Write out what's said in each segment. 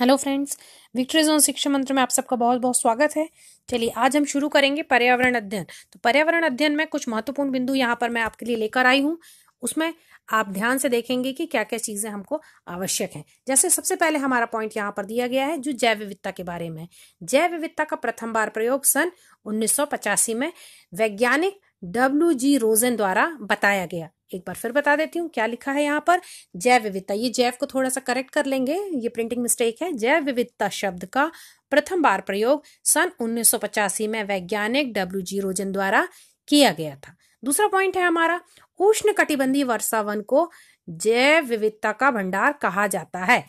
hello friends victory zone शिक्षा मंत्र में आप सबका बहुत बहुत स्वागत है चलिए आज हम शुरू करेंगे पर्यावरण अध्ययन तो पर्यावरण अध्ययन में कुछ महत्वपूर्ण बिंदु यहाँ पर मैं आपके लिए लेकर आई हूँ उसमें आप ध्यान से देखेंगे कि क्या क्या चीज़ें हमको आवश्यक हैं जैसे सबसे पहले हमारा पॉइंट यहाँ पर दिया गया है जो जैव विविधता के बारे में जैव विविधता का प्रथम बार प्रयोग सन उन्नीस में वैज्ञानिक डब्ल्यू जी रोजन द्वारा बताया गया एक बार फिर बता देती हूँ क्या लिखा है यहाँ पर जैव विविधता ये जैव को थोड़ा सा करेक्ट कर लेंगे ये प्रिंटिंग मिस्टेक है जैव विविधता शब्द का प्रथम बार प्रयोग सन उन्नीस में वैज्ञानिक डब्ल्यू जी रोजन द्वारा किया गया था दूसरा पॉइंट है हमारा उष्ण कटिबंधी वर्षावन को जैव विविधता का भंडार कहा जाता है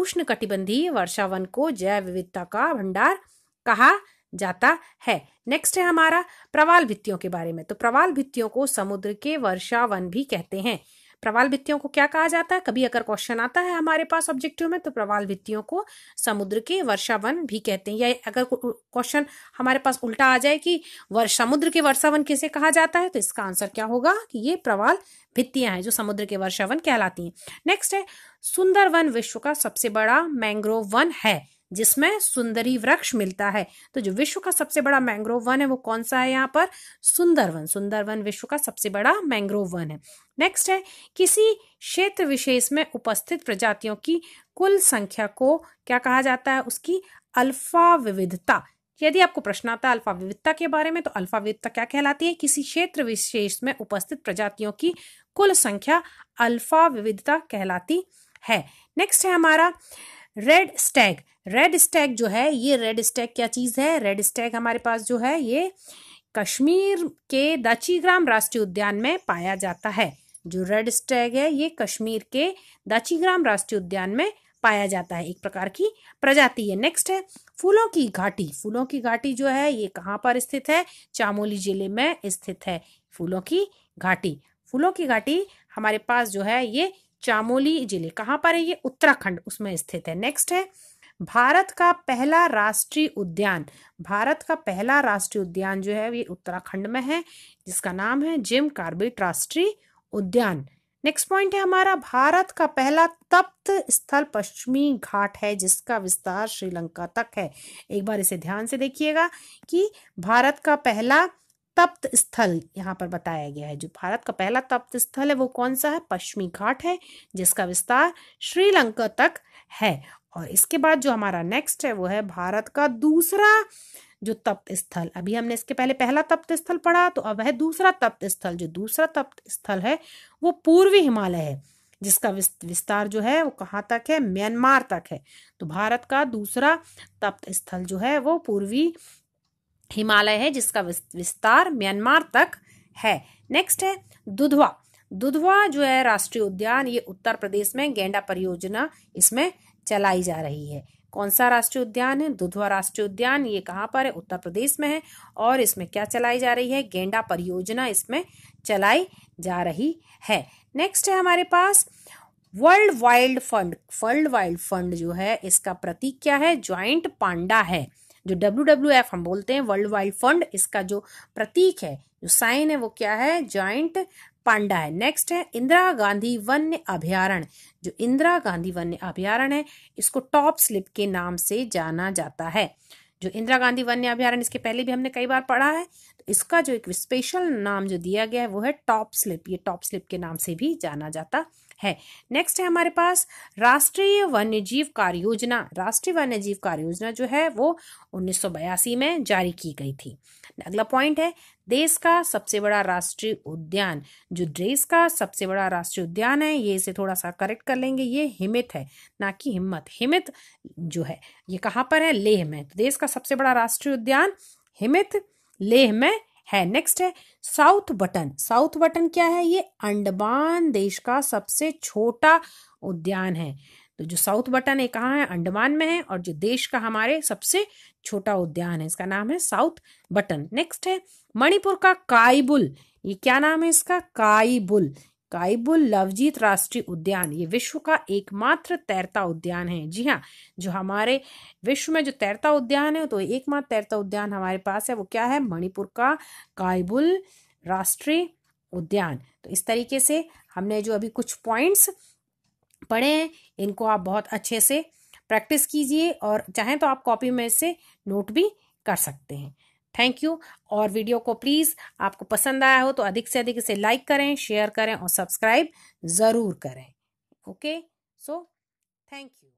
उष्ण कटिबंधी वर्षावन को जैव विविधता का भंडार कहा जाता है नेक्स्ट है हमारा प्रवाल भित्तियों के बारे में तो प्रवाल भित्तियों को समुद्र के वर्षा वन भी कहते हैं प्रवाल भित्तियों को क्या कहा जाता है कभी अगर क्वेश्चन आता है हमारे पास ऑब्जेक्टिव में तो प्रवाल भित्तियों को समुद्र के वर्षा वन भी कहते हैं या अगर क्वेश्चन हमारे पास उल्टा आ जाए कि वर्ष समुद्र के वर्षावन किसे कहा जाता है तो इसका आंसर क्या होगा कि ये प्रवाल भित्तियां हैं जो समुद्र के वर्षा वन कहलाती है नेक्स्ट है वन विश्व का सबसे बड़ा मैंग्रोव वन है जिसमें सुंदरी वृक्ष मिलता है तो जो विश्व का सबसे बड़ा मैंग्रोव वन है वो कौन सा है यहाँ पर सुंदरवन सुंदरवन विश्व का सबसे बड़ा मैंग्रोव वन है नेक्स्ट है किसी क्षेत्र विशेष में उपस्थित प्रजातियों की कुल संख्या को क्या कहा जाता है उसकी अल्फा विविधता यदि आपको प्रश्न आता है अल्फा विविधता के बारे में तो अल्फा विविधता क्या कहलाती है किसी क्षेत्र विशेष में उपस्थित प्रजातियों की कुल संख्या अल्फा विविधता कहलाती है नेक्स्ट है हमारा रेड स्टैग रेड स्टैग जो है ये रेड स्टैग क्या चीज़ है रेड स्टैग हमारे पास जो है ये कश्मीर के दाचीग्राम राष्ट्रीय उद्यान में पाया जाता है जो रेड स्टैग है ये कश्मीर के दाचीग्राम राष्ट्रीय उद्यान में पाया जाता है एक प्रकार की प्रजाति है नेक्स्ट है फूलों की घाटी फूलों की घाटी जो है ये कहाँ पर स्थित है चामोली जिले में स्थित है फूलों की घाटी फूलों की घाटी हमारे पास जो है ये चामोली जिले कहाँ पर है ये उत्तराखंड उसमें स्थित है नेक्स्ट है भारत का पहला राष्ट्रीय उद्यान भारत का पहला राष्ट्रीय उद्यान जो है ये उत्तराखंड में है जिसका नाम है जिम कार्बेट राष्ट्रीय उद्यान नेक्स्ट पॉइंट है हमारा भारत का पहला तप्त स्थल पश्चिमी घाट है जिसका विस्तार श्रीलंका तक है एक बार इसे ध्यान से देखिएगा कि भारत का पहला तप्त स्थल यहाँ पर बताया गया है जो भारत का पहला तप्त स्थल है वो कौन सा है पश्चिमी घाट है जिसका विस्तार श्रीलंका तक है और इसके बाद जो हमारा नेक्स्ट है वो है भारत का दूसरा जो तप्त स्थल अभी हमने इसके पहले पहला तप्त स्थल पढ़ा तो अब है दूसरा तप्त स्थल जो दूसरा तप्त स्थल है वो पूर्वी हिमालय है जिसका विस्तार जो है वो कहाँ तक है म्यांमार तक है तो भारत का दूसरा तप्त स्थल जो है वो पूर्वी हिमालय है जिसका विस्तार म्यांमार तक है नेक्स्ट है दुधवा दुधवा जो है राष्ट्रीय उद्यान ये उत्तर प्रदेश में गेंडा परियोजना इसमें चलाई जा रही है कौन सा राष्ट्रीय उद्यान है दुधवा राष्ट्रीय उद्यान ये कहाँ पर है उत्तर प्रदेश में है और इसमें क्या चलाई जा रही है गेंडा परियोजना इसमें चलाई जा रही है नेक्स्ट है हमारे पास World Wild Fund World Wild Fund जो है इसका प्रतीक क्या है ज्वाइंट पांडा है जो डब्ल्यू डब्ल्यू एफ हम बोलते हैं वर्ल्ड वाइड फंड इसका जो प्रतीक है जो साइन है वो क्या है ज्वाइंट पांडा है नेक्स्ट है इंदिरा गांधी वन्य अभ्यारण जो इंदिरा गांधी वन्य अभ्यारण है इसको टॉप स्लिप के नाम से जाना जाता है जो इंदिरा गांधी वन्य अभ्यारण इसके पहले भी हमने कई बार पढ़ा है तो इसका जो एक स्पेशल नाम जो दिया गया है वो है टॉप स्लिप ये टॉप स्लिप के नाम से भी जाना जाता है नेक्स्ट है हमारे पास राष्ट्रीय वन्य जीव कार्य योजना राष्ट्रीय वन्य जीव कार्य योजना जो है वो उन्नीस में जारी की गई थी अगला पॉइंट है देश का सबसे बड़ा राष्ट्रीय उद्यान जो देश का सबसे बड़ा राष्ट्रीय उद्यान है ये इसे थोड़ा सा करेक्ट कर लेंगे ये हिमित है ना कि हिम्मत हिमित जो है ये कहाँ पर है लेह में तो देश का सबसे बड़ा राष्ट्रीय उद्यान हिमित लेह में है नेक्स्ट है साउथ बटन साउथ बटन क्या है ये अंडमान देश का सबसे छोटा उद्यान है तो जो साउथ बटन है कहाँ है अंडमान में है और जो देश का हमारे सबसे छोटा उद्यान है इसका नाम है साउथ बटन नेक्स्ट है मणिपुर का काइबुल ये क्या नाम है इसका काइबुल काइबुल लवजीत राष्ट्रीय उद्यान ये विश्व का एकमात्र तैरता उद्यान है जी हाँ जो हमारे विश्व में जो तैरता उद्यान है तो एकमात्र तैरता उद्यान हमारे पास है वो क्या है मणिपुर का काइबुल राष्ट्रीय उद्यान तो इस तरीके से हमने जो अभी कुछ पॉइंट्स पढ़े हैं इनको आप बहुत अच्छे से प्रैक्टिस कीजिए और चाहें तो आप कॉपी में से नोट भी कर सकते हैं थैंक यू और वीडियो को प्लीज़ आपको पसंद आया हो तो अधिक से अधिक इसे लाइक करें शेयर करें और सब्सक्राइब ज़रूर करें ओके सो थैंक यू